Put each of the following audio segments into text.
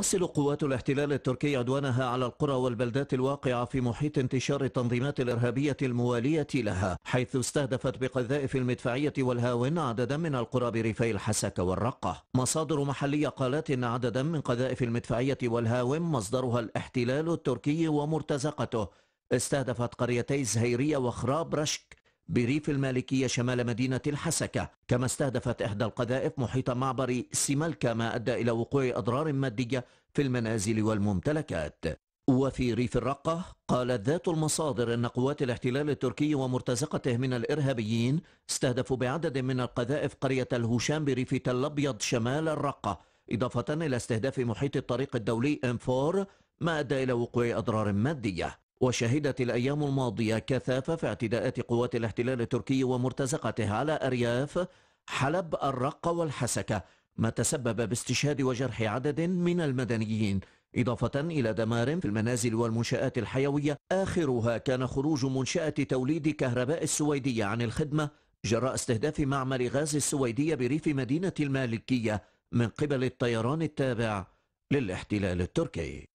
تصل قوات الاحتلال التركي عدوانها على القرى والبلدات الواقعة في محيط انتشار التنظيمات الإرهابية الموالية لها حيث استهدفت بقذائف المدفعية والهاون عددا من القرى بريفي الحسكة والرقة مصادر محلية قالت إن عددا من قذائف المدفعية والهاون مصدرها الاحتلال التركي ومرتزقته استهدفت قريتي زهيرية وخراب رشك بريف المالكية شمال مدينة الحسكة كما استهدفت إحدى القذائف محيط معبر سيمالكا ما أدى إلى وقوع أضرار مادية في المنازل والممتلكات وفي ريف الرقة قالت ذات المصادر أن قوات الاحتلال التركي ومرتزقته من الإرهابيين استهدفوا بعدد من القذائف قرية الهشام بريف تل أبيض شمال الرقة إضافة إلى استهداف محيط الطريق الدولي M4 ما أدى إلى وقوع أضرار مادية وشهدت الأيام الماضية كثافة في اعتداءات قوات الاحتلال التركي ومرتزقته على أرياف حلب الرقة والحسكة ما تسبب باستشهاد وجرح عدد من المدنيين إضافة إلى دمار في المنازل والمنشآت الحيوية آخرها كان خروج منشأة توليد كهرباء السويدية عن الخدمة جراء استهداف معمل غاز السويدية بريف مدينة المالكية من قبل الطيران التابع للاحتلال التركي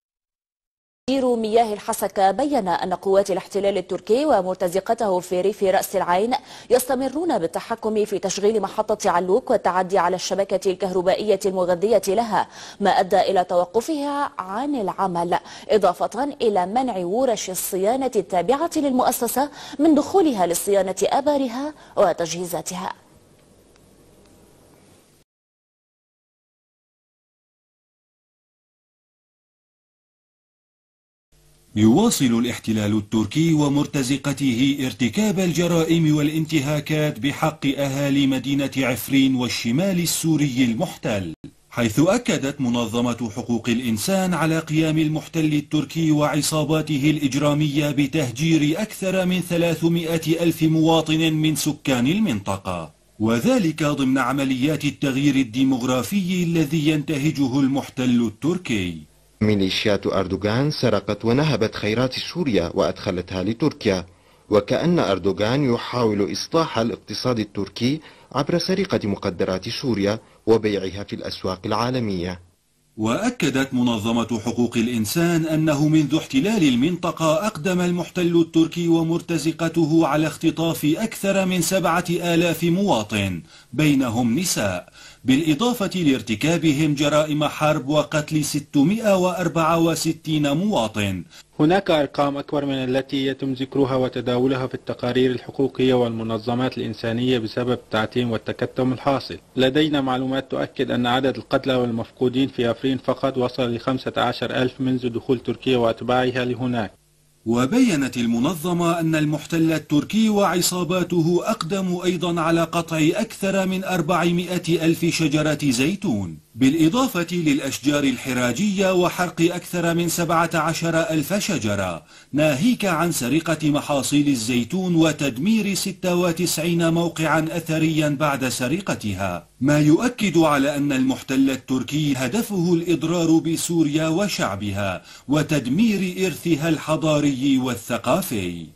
مدير مياه الحسكة بين أن قوات الاحتلال التركي ومرتزقته في ريف رأس العين يستمرون بالتحكم في تشغيل محطة علوك والتعدي على الشبكة الكهربائية المغذية لها ما أدى إلى توقفها عن العمل إضافة إلى منع ورش الصيانة التابعة للمؤسسة من دخولها لصيانة آبارها وتجهيزاتها يواصل الاحتلال التركي ومرتزقته ارتكاب الجرائم والانتهاكات بحق أهالي مدينة عفرين والشمال السوري المحتل حيث أكدت منظمة حقوق الإنسان على قيام المحتل التركي وعصاباته الإجرامية بتهجير أكثر من 300 ألف مواطن من سكان المنطقة وذلك ضمن عمليات التغيير الديمغرافي الذي ينتهجه المحتل التركي ميليشيات أردوغان سرقت ونهبت خيرات سوريا وأدخلتها لتركيا وكأن أردوغان يحاول إصلاح الاقتصاد التركي عبر سرقة مقدرات سوريا وبيعها في الأسواق العالمية وأكدت منظمة حقوق الإنسان أنه منذ احتلال المنطقة أقدم المحتل التركي ومرتزقته على اختطاف أكثر من سبعة آلاف مواطن بينهم نساء بالإضافة لارتكابهم جرائم حرب وقتل 664 مواطن هناك أرقام أكبر من التي يتم ذكرها وتداولها في التقارير الحقوقية والمنظمات الإنسانية بسبب التعتيم والتكتم الحاصل لدينا معلومات تؤكد أن عدد القتلى والمفقودين في أفرين فقط وصل ل 15 ألف منذ دخول تركيا وأتباعها لهناك وبينت المنظمة أن المحتل التركي وعصاباته أقدموا أيضا على قطع أكثر من 400 ألف شجرة زيتون بالإضافة للأشجار الحراجية وحرق أكثر من 17 ألف شجرة ناهيك عن سرقة محاصيل الزيتون وتدمير 96 موقعا أثريا بعد سرقتها ما يؤكد على أن المحتل التركي هدفه الإضرار بسوريا وشعبها وتدمير إرثها الحضاري والثقافي